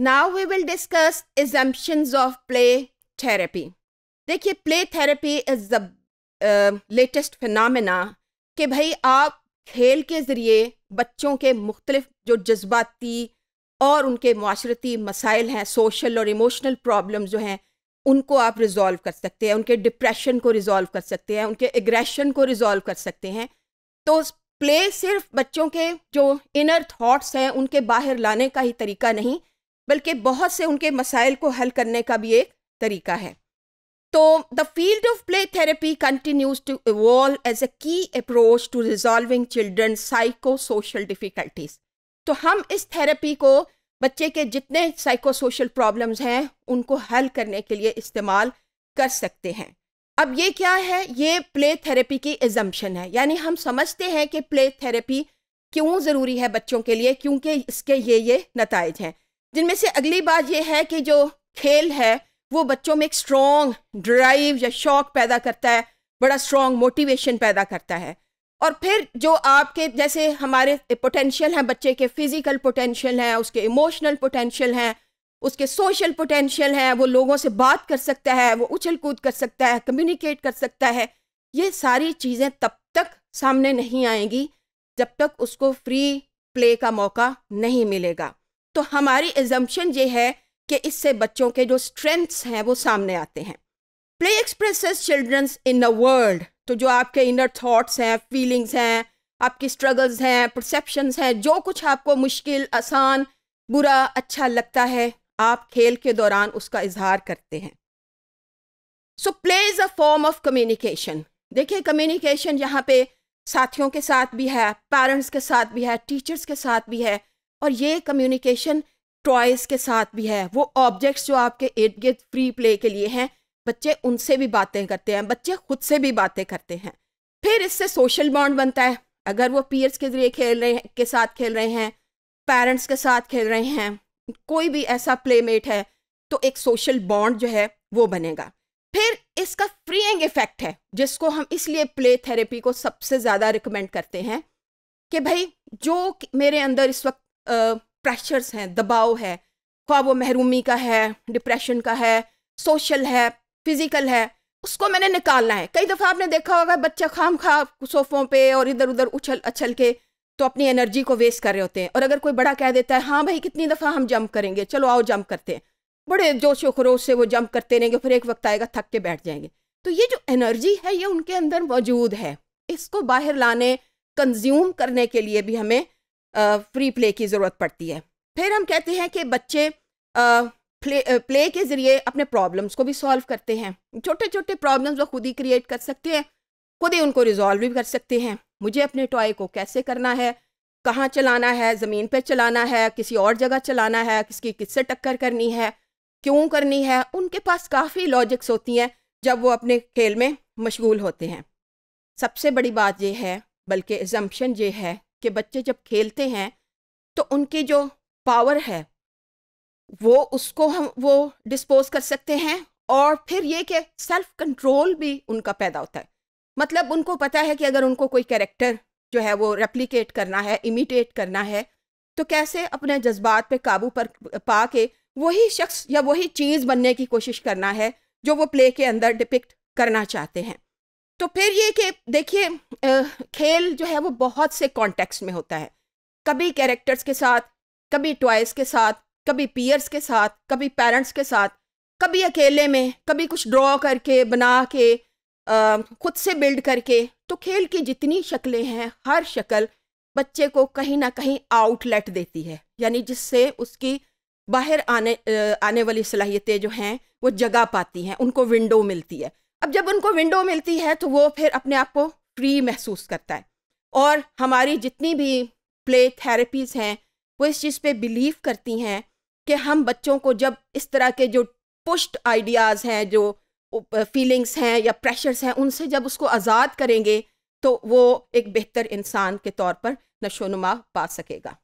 now we will discuss assumptions of play therapy देखिए play therapy is the latest phenomena कि भाई आप खेल के ज़रिए बच्चों के मुख्तलिफ जो जज्बाती और उनके माशरती मसाइल हैं सोशल और इमोशनल प्रॉब्लम जो हैं उनको आप रिज़ॉल्व कर सकते हैं उनके डिप्रेशन को रिज़ॉल्व कर सकते हैं उनके एग्रेशन को रिज़ॉल्व कर सकते हैं तो प्ले सिर्फ बच्चों के जो इनर थाट्स हैं उनके बाहर लाने का ही तरीका नहीं बल्कि बहुत से उनके मसाइल को हल करने का भी एक तरीका है तो the field of play therapy continues to evolve as a key approach to resolving children psycho social difficulties तो हम इस थेरेपी को बच्चे के जितने साइको सोशल प्रॉब्लम्स हैं उनको हल करने के लिए इस्तेमाल कर सकते हैं अब ये क्या है ये प्ले थेरेपी की एजम्पन है यानी हम समझते हैं कि प्ले थेरेपी क्यों ज़रूरी है बच्चों के लिए क्योंकि इसके ये ये नतज हैं जिनमें से अगली बात यह है कि जो खेल है वो बच्चों में एक स्ट्रॉन्ग ड्राइव या शौक पैदा करता है बड़ा स्ट्रॉन्ग मोटिवेशन पैदा करता है और फिर जो आपके जैसे हमारे पोटेंशियल हैं बच्चे के फिज़िकल पोटेंशियल हैं उसके इमोशनल पोटेंशियल हैं उसके सोशल पोटेंशियल हैं वो लोगों से बात कर सकता है वो उछल कूद कर सकता है कम्युनिकेट कर सकता है ये सारी चीज़ें तब तक सामने नहीं आएंगी जब तक उसको फ्री प्ले का मौका नहीं मिलेगा तो हमारी एजम्पन ये है कि इससे बच्चों के जो स्ट्रेंथ्स हैं वो सामने आते हैं play express children's in a world तो जो आपके इनर थॉट्स हैं फीलिंग्स हैं आपकी स्ट्रगल्स हैं परसेप्शंस हैं जो कुछ आपको मुश्किल आसान बुरा अच्छा लगता है आप खेल के दौरान उसका इजहार करते हैं so play is a form of communication देखिए कम्युनिकेशन यहाँ पे साथियों के साथ भी है पेरेंट्स के साथ भी है टीचर्स के साथ भी है और ये कम्युनिकेशन टॉयज़ के साथ भी है वो ऑब्जेक्ट्स जो आपके इर्द गिर्द फ्री प्ले के लिए हैं बच्चे उनसे भी बातें करते हैं बच्चे खुद से भी बातें करते हैं फिर इससे सोशल बॉन्ड बनता है अगर वो पीयर्स के जरिए खेल रहे हैं के साथ खेल रहे हैं पेरेंट्स के साथ खेल रहे हैं कोई भी ऐसा प्लेमेट है तो एक सोशल बॉन्ड जो है वो बनेगा फिर इसका फ्रीइंग इफेक्ट है जिसको हम इसलिए प्ले थेरेपी को सबसे ज़्यादा रिकमेंड करते हैं कि भाई जो मेरे अंदर इस वक्त प्रेशर्स हैं दबाव है ख्वाब वो महरूमी का है डिप्रेशन का है सोशल है फिज़िकल है उसको मैंने निकालना है कई दफ़ा आपने देखा होगा बच्चा खाम खा सोफ़ों पे और इधर उधर उछल अछल के तो अपनी एनर्जी को वेस्ट कर रहे होते हैं और अगर कोई बड़ा कह देता है हाँ भाई कितनी दफ़ा हम जंप करेंगे चलो आओ जंप करते हैं बड़े जोश खरोश से वो जंप करते रहेंगे फिर एक वक्त आएगा थक के बैठ जाएंगे तो ये जो एनर्जी है ये उनके अंदर मौजूद है इसको बाहर लाने कंज्यूम करने के लिए भी हमें फ्री प्ले की ज़रूरत पड़ती है फिर हम कहते हैं कि बच्चे प्ले प्ले के ज़रिए अपने प्रॉब्लम्स को भी सॉल्व करते हैं छोटे छोटे प्रॉब्लम्स वो खुद ही क्रिएट कर सकते हैं खुद ही उनको रिजॉल्व भी कर सकते हैं मुझे अपने टॉय को कैसे करना है कहाँ चलाना है ज़मीन पर चलाना है किसी और जगह चलाना है किसकी किससे टक्कर करनी है क्यों करनी है उनके पास काफ़ी लॉजिक्स होती हैं जब वो अपने खेल में मशगूल होते हैं सबसे बड़ी बात यह है बल्कि एजम्पन ये है के बच्चे जब खेलते हैं तो उनकी जो पावर है वो उसको हम वो डिस्पोज कर सकते हैं और फिर ये कि सेल्फ कंट्रोल भी उनका पैदा होता है मतलब उनको पता है कि अगर उनको कोई कैरेक्टर जो है वो रेप्लीकेट करना है इमिटेट करना है तो कैसे अपने जज्बात पे काबू पर पा के वही शख्स या वही चीज़ बनने की कोशिश करना है जो वो प्ले के अंदर डिपिक्ट करना चाहते हैं तो फिर ये कि देखिए खेल जो है वो बहुत से कॉन्टेक्स्ट में होता है कभी कैरेक्टर्स के साथ कभी टॉयस के साथ कभी पीयर्स के साथ कभी पेरेंट्स के साथ कभी अकेले में कभी कुछ ड्रॉ करके बना के आ, खुद से बिल्ड करके तो खेल की जितनी शक्लें हैं हर शक्ल बच्चे को कहीं ना कहीं आउटलेट देती है यानी जिससे उसकी बाहर आने आने वाली सलाहियतें जो हैं वो जगह पाती हैं उनको विंडो मिलती है अब जब उनको विंडो मिलती है तो वो फिर अपने आप को फ्री महसूस करता है और हमारी जितनी भी प्ले थेरेपीज़ हैं वो इस चीज़ पे बिलीव करती हैं कि हम बच्चों को जब इस तरह के जो पुष्ट आइडियाज़ हैं जो फीलिंग्स हैं या प्रेशर्स हैं उनसे जब उसको आज़ाद करेंगे तो वो एक बेहतर इंसान के तौर पर नशोनुमा पा सकेगा